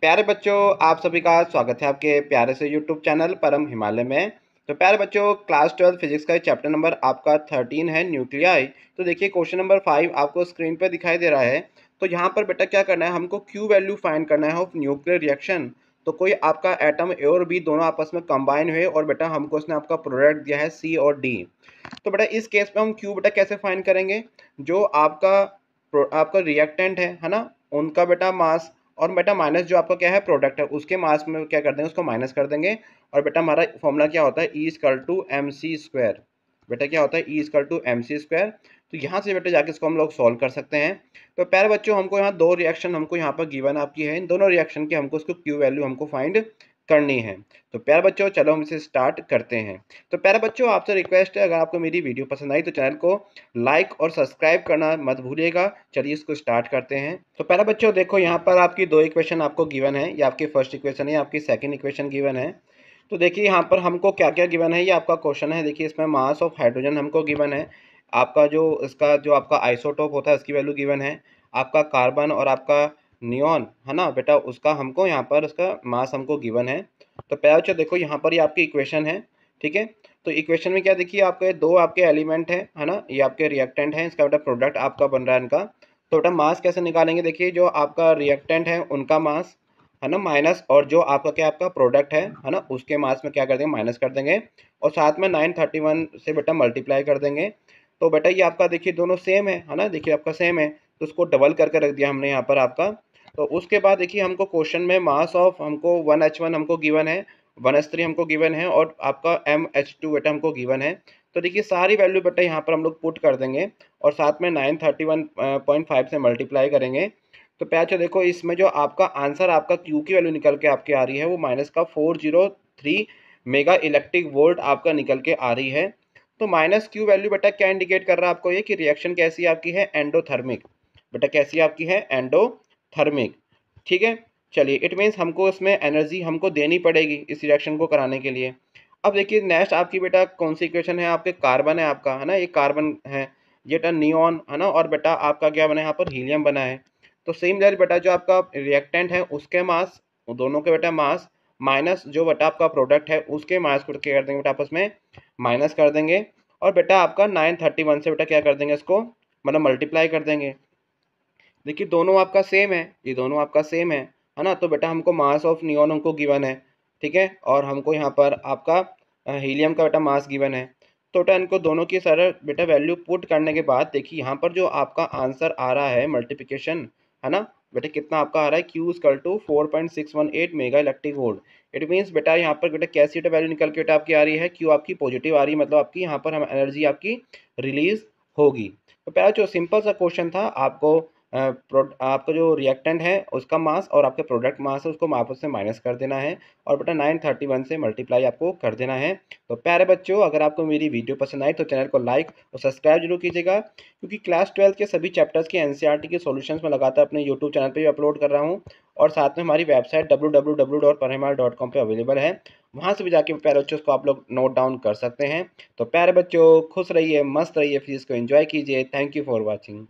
प्यारे बच्चों आप सभी का स्वागत है आपके प्यारे से यूट्यूब चैनल परम हिमालय में तो प्यारे बच्चों क्लास ट्वेल्थ फिजिक्स का चैप्टर नंबर आपका थर्टीन है न्यूक्लियाई तो देखिए क्वेश्चन नंबर फाइव आपको स्क्रीन पर दिखाई दे रहा है तो यहाँ पर बेटा क्या करना है हमको क्यू वैल्यू फाइंड करना है ऑफ न्यूक्लियर रिएक्शन तो कोई आपका एटम ए और बी दोनों आपस में कंबाइन हुए और बेटा हमको उसने आपका प्रोडक्ट दिया है सी और डी तो बेटा इस केस में हम क्यू बेटा कैसे फाइन करेंगे जो आपका आपका रिएक्टेंट है है ना उनका बेटा मास और बेटा माइनस जो आपका क्या है प्रोडक्ट है उसके मास में क्या कर देंगे उसको माइनस कर देंगे और बेटा हमारा फॉर्मूला क्या होता है ई कल टू एम सी स्क्वायर बेटा क्या होता है ई कल टू एम सी स्क्वायर तो यहाँ से बेटा जाके इसको हम लोग सॉल्व कर सकते हैं तो प्यारे बच्चों हमको यहाँ दो रिएक्शन हमको यहाँ पर गिवन आपकी है इन दोनों रिएक्शन के हमको उसको क्यू वैल्यू हमको फाइंड करनी है तो प्यारे बच्चों चलो हम इसे स्टार्ट करते हैं तो प्यारे बच्चों आपसे रिक्वेस्ट है अगर आपको मेरी वीडियो पसंद आई तो चैनल को लाइक और सब्सक्राइब करना मत भूलिएगा चलिए इसको स्टार्ट करते हैं तो प्यारे बच्चों देखो यहाँ पर आपकी दो इक्वेशन आपको गिवन है या आपकी फर्स्ट इक्वेशन है आपकी सेकेंड इक्वेशन गिवन है तो देखिए यहाँ पर हमको क्या क्या गिवन है ये आपका क्वेश्चन है देखिए इसमें मास ऑफ हाइड्रोजन हमको गिवन है आपका जो इसका जो आपका आइसोटोप होता है उसकी वैल्यू गिवन है आपका कार्बन और आपका नियॉन है ना बेटा उसका हमको यहाँ पर उसका मास हमको गिवन है तो पहला देखो यहाँ पर ये आपकी इक्वेशन है ठीक है तो इक्वेशन में क्या देखिए आपके दो आपके एलिमेंट हैं है ना ये आपके रिएक्टेंट हैं इसका बेटा प्रोडक्ट आपका बन रहा है इनका तो बेटा मास कैसे निकालेंगे देखिए जो आपका रिएक्टेंट है उनका मास है ना माइनस और जो आपका क्या आपका प्रोडक्ट है है ना उसके मास में क्या कर देंगे माइनस कर देंगे और साथ में नाइन थर्टी वन से बेटा मल्टीप्लाई कर देंगे तो बेटा ये आपका देखिए दोनों सेम है है ना देखिए आपका सेम है तो उसको डबल करके रख दिया हमने यहाँ पर आपका तो उसके बाद देखिए हमको क्वेश्चन में मास ऑफ हमको वन एच वन हमको गिवन है वन एच थ्री हमको गिवन है और आपका एम एच टू बेटा हमको गिवन है तो देखिए सारी वैल्यू बेटा यहाँ पर हम लोग पुट कर देंगे और साथ में nine thirty one point five से मल्टीप्लाई करेंगे तो प्याचो देखो इसमें जो आपका आंसर आपका क्यू की वैल्यू निकल के आपके आ रही है वो माइनस का four zero three mega electric volt आपका निकल के आ रही है तो माइनस क्यू वैल्यू बेटा क्या इंडिकेट कर रहा है आपको ये कि रिएक्शन कैसी आपकी है एंडोथर्मिक बेटा कैसी आपकी है एंडो थर्मिक ठीक है चलिए इट मीन्स हमको इसमें एनर्जी हमको देनी पड़ेगी इस रिएक्शन को कराने के लिए अब देखिए नेक्स्ट आपकी बेटा कौन सी इक्वेशन है आपके कार्बन है आपका है ना ये कार्बन है ये बेटा नियॉन है ना और बेटा आपका क्या बना है यहाँ पर हीलियम बना है तो सेम जैसे बेटा जो आपका रिएक्टेंट है उसके मास दोनों के बेटा मास माइनस जो बेटा आपका प्रोडक्ट है उसके मास को क्या कर देंगे बेटा आपस में माइनस कर देंगे और बेटा आपका नाइन थर्टी वन से बेटा क्या कर देंगे इसको मतलब मल्टीप्लाई कर देंगे देखिए दोनों आपका सेम है ये दोनों आपका सेम है है ना तो बेटा हमको मास ऑफ नियॉन हमको गिवन है ठीक है और हमको यहाँ पर आपका हीलियम का बेटा मास गिवन है तो बेटा इनको दोनों की सर बेटा वैल्यू पुट करने के बाद देखिए यहाँ पर जो आपका आंसर आ रहा है मल्टीप्लिकेशन है ना बेटा कितना आपका आ रहा है क्यू कल two four point six one eight mega electric volt it means बेटा यहाँ पर बेटा कैसी बेटा वैल्यू निकल के बेटा आपकी आ रही है क्यू आपकी पॉजिटिव आ रही है मतलब आपकी यहाँ पर हम एनर्जी आपकी रिलीज होगी तो पहला जो सिंपल सा क्वेश्चन था आपको आपका जो रिएक्टेंट है उसका मास और आपके प्रोडक्ट मास है उसको आपस से माइनस कर देना है और बेटा नाइन थर्टी वन से मल्टीप्लाई आपको कर देना है तो प्यारे बच्चों अगर आपको मेरी वीडियो पसंद आई तो चैनल को लाइक और सब्सक्राइब जरूर कीजिएगा क्योंकि क्लास ट्वेल्थ के सभी चैप्टर्स के एन e के सोल्यूशन में लगातार अपने यूट्यूब चैनल पर भी अपलोड कर रहा हूँ और साथ में हमारी वेबसाइट डब्ल्यू पर अवेलेबल है वहाँ से भी जाके प्यारे बच्चों को आप लोग नोट डाउन कर सकते हैं तो प्यारे बच्चों खुश रहिए मस्त रहिए फिर इसको एंजॉय कीजिए थैंक यू फॉर वॉचिंग